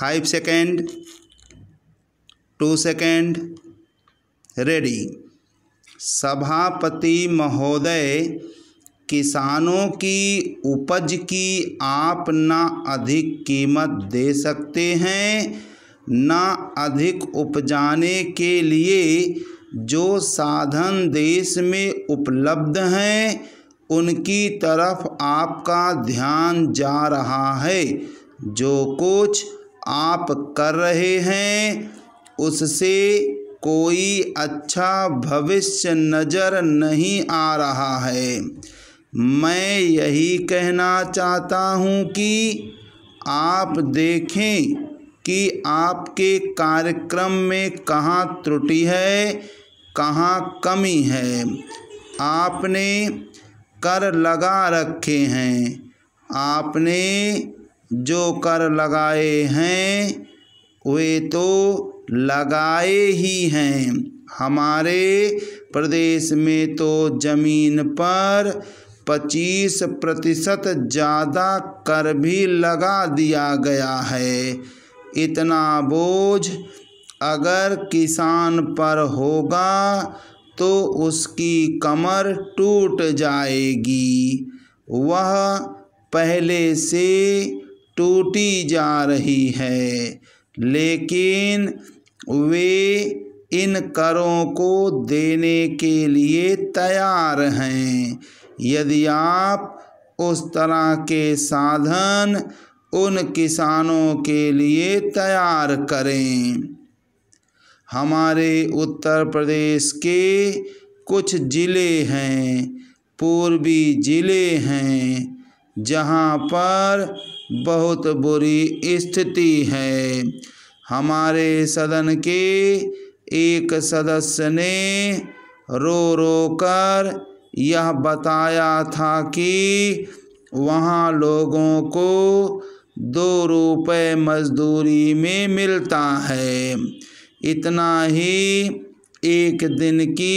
Five second two second ready सभापति महोदय किसानों की उपज की आप ना अधिक कीमत दे सकते हैं ना अधिक उपजाने के लिए जो साधन देश में उपलब्ध हैं उनकी तरफ आपका ध्यान जा रहा है जो कुछ आप कर रहे हैं उससे कोई अच्छा भविष्य नज़र नहीं आ रहा है मैं यही कहना चाहता हूँ कि आप देखें कि आपके कार्यक्रम में कहाँ त्रुटि है कहाँ कमी है आपने कर लगा रखे हैं आपने जो कर लगाए हैं वे तो लगाए ही हैं हमारे प्रदेश में तो ज़मीन पर पच्चीस प्रतिशत ज़्यादा कर भी लगा दिया गया है इतना बोझ अगर किसान पर होगा तो उसकी कमर टूट जाएगी वह पहले से टूटी जा रही है लेकिन वे इन करों को देने के लिए तैयार हैं यदि आप उस तरह के साधन उन किसानों के लिए तैयार करें हमारे उत्तर प्रदेश के कुछ ज़िले हैं पूर्वी ज़िले हैं जहाँ पर बहुत बुरी स्थिति है हमारे सदन के एक सदस्य ने रो रो कर यह बताया था कि वहाँ लोगों को दो रुपये मजदूरी में मिलता है इतना ही एक दिन की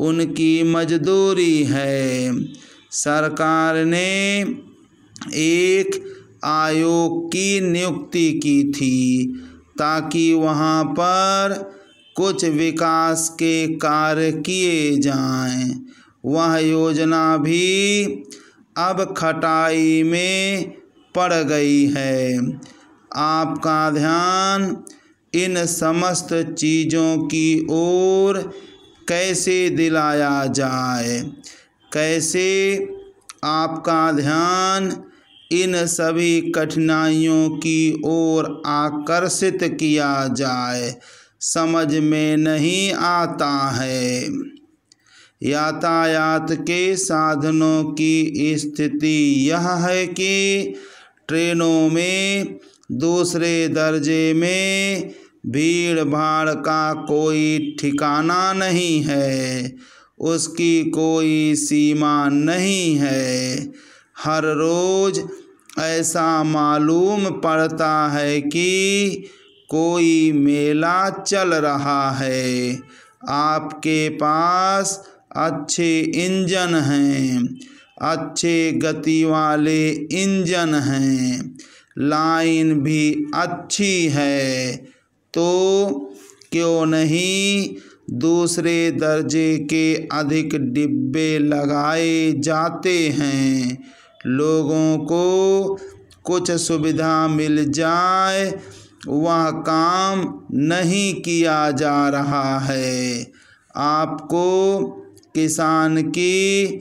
उनकी मजदूरी है सरकार ने एक आयोग की नियुक्ति की थी ताकि वहाँ पर कुछ विकास के कार्य किए जाएं। वह योजना भी अब खटाई में पड़ गई है आपका ध्यान इन समस्त चीज़ों की ओर कैसे दिलाया जाए कैसे आपका ध्यान इन सभी कठिनाइयों की ओर आकर्षित किया जाए समझ में नहीं आता है यातायात के साधनों की स्थिति यह है कि ट्रेनों में दूसरे दर्जे में भीड़ भाड़ का कोई ठिकाना नहीं है उसकी कोई सीमा नहीं है हर रोज़ ऐसा मालूम पड़ता है कि कोई मेला चल रहा है आपके पास अच्छे इंजन हैं अच्छे गति वाले इंजन हैं लाइन भी अच्छी है तो क्यों नहीं दूसरे दर्जे के अधिक डिब्बे लगाए जाते हैं लोगों को कुछ सुविधा मिल जाए वह काम नहीं किया जा रहा है आपको किसान की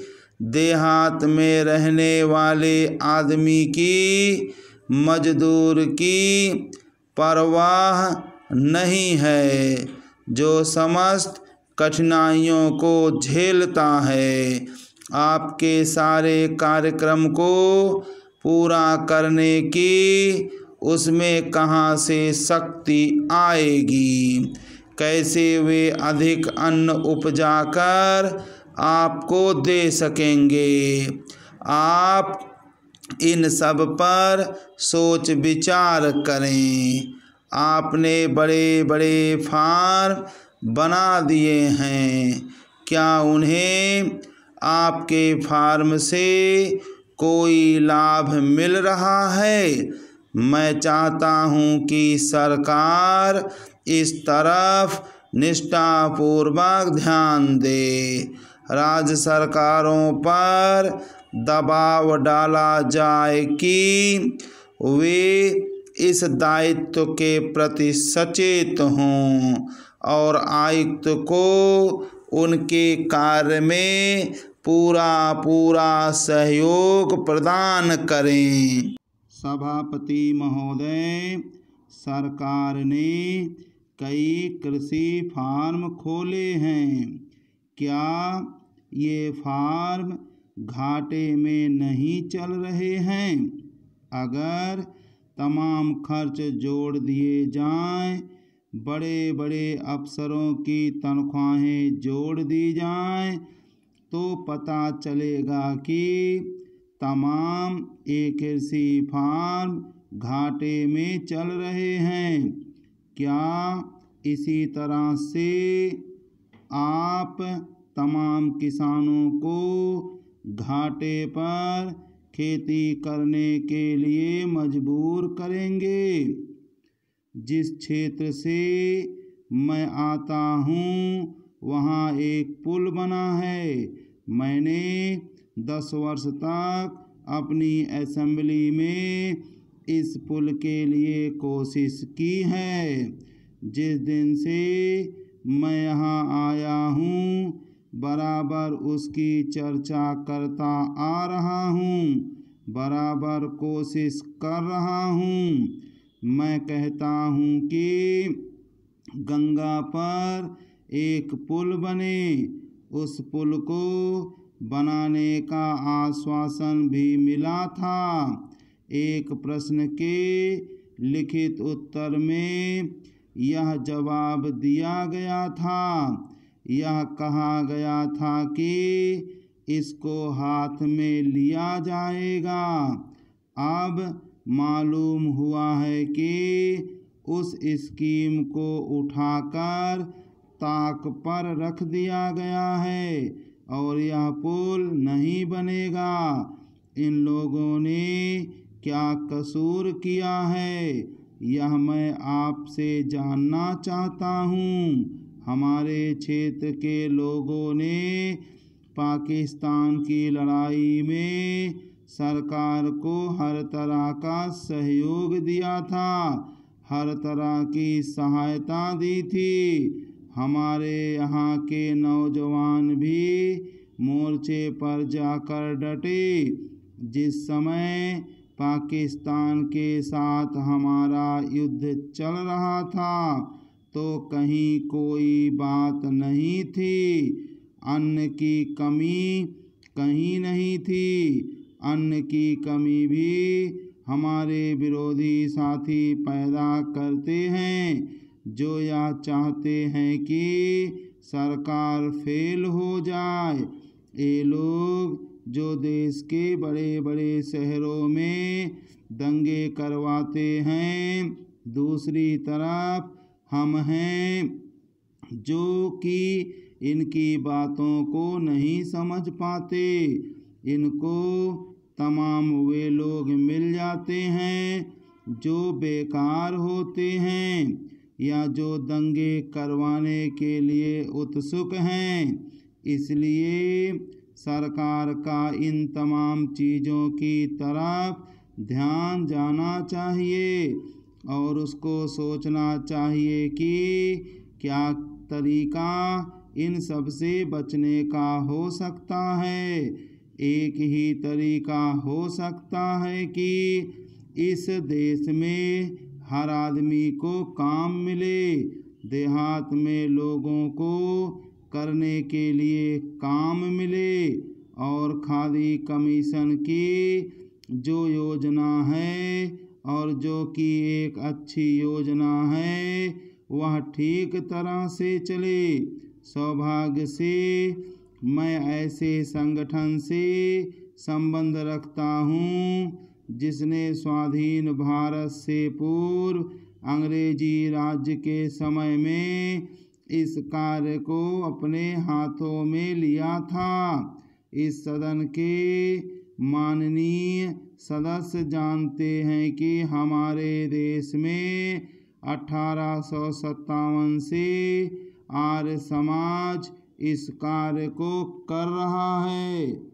देहात में रहने वाले आदमी की मजदूर की परवाह नहीं है जो समस्त कठिनाइयों को झेलता है आपके सारे कार्यक्रम को पूरा करने की उसमें कहाँ से शक्ति आएगी कैसे वे अधिक अन्न उपजाकर आपको दे सकेंगे आप इन सब पर सोच विचार करें आपने बड़े बड़े फार्म बना दिए हैं क्या उन्हें आपके फार्म से कोई लाभ मिल रहा है मैं चाहता हूं कि सरकार इस तरफ निष्ठापूर्वक ध्यान दे राज्य सरकारों पर दबाव डाला जाए कि वे इस दायित्व के प्रति सचेत हों और आयुक्त को उनके कार्य में पूरा पूरा सहयोग प्रदान करें सभापति महोदय सरकार ने कई कृषि फार्म खोले हैं क्या ये फार्म घाटे में नहीं चल रहे हैं अगर तमाम खर्च जोड़ दिए जाएं, बड़े बड़े अफसरों की तनख्वाहें जोड़ दी जाएं, तो पता चलेगा कि तमाम एक कृषि फार्म घाटे में चल रहे हैं क्या इसी तरह से आप तमाम किसानों को घाटे पर खेती करने के लिए मजबूर करेंगे जिस क्षेत्र से मैं आता हूँ वहाँ एक पुल बना है मैंने दस वर्ष तक अपनी असेंबली में इस पुल के लिए कोशिश की है जिस दिन से मैं यहाँ आया हूँ बराबर उसकी चर्चा करता आ रहा हूँ बराबर कोशिश कर रहा हूँ मैं कहता हूँ कि गंगा पर एक पुल बने उस पुल को बनाने का आश्वासन भी मिला था एक प्रश्न के लिखित उत्तर में यह जवाब दिया गया था यह कहा गया था कि इसको हाथ में लिया जाएगा अब मालूम हुआ है कि उस स्कीम को उठाकर ताक पर रख दिया गया है और यह पुल नहीं बनेगा इन लोगों ने क्या कसूर किया है यह मैं आपसे जानना चाहता हूँ हमारे क्षेत्र के लोगों ने पाकिस्तान की लड़ाई में सरकार को हर तरह का सहयोग दिया था हर तरह की सहायता दी थी हमारे यहाँ के नौजवान भी मोर्चे पर जाकर डटे जिस समय पाकिस्तान के साथ हमारा युद्ध चल रहा था तो कहीं कोई बात नहीं थी अन्न की कमी कहीं नहीं थी अन्न की कमी भी हमारे विरोधी साथी पैदा करते हैं जो यह चाहते हैं कि सरकार फेल हो जाए ये लोग जो देश के बड़े बड़े शहरों में दंगे करवाते हैं दूसरी तरफ हम हैं जो कि इनकी बातों को नहीं समझ पाते इनको तमाम वे लोग मिल जाते हैं जो बेकार होते हैं या जो दंगे करवाने के लिए उत्सुक हैं इसलिए सरकार का इन तमाम चीज़ों की तरफ ध्यान जाना चाहिए और उसको सोचना चाहिए कि क्या तरीका इन सब से बचने का हो सकता है एक ही तरीका हो सकता है कि इस देश में हर आदमी को काम मिले देहात में लोगों को करने के लिए काम मिले और खादी कमीशन की जो योजना है और जो कि एक अच्छी योजना है वह ठीक तरह से चले सौभाग्य से मैं ऐसे संगठन से संबंध रखता हूँ जिसने स्वाधीन भारत से पूर्व अंग्रेजी राज्य के समय में इस कार्य को अपने हाथों में लिया था इस सदन के माननीय सदस्य जानते हैं कि हमारे देश में अठारह से आर्य समाज इस कार्य को कर रहा है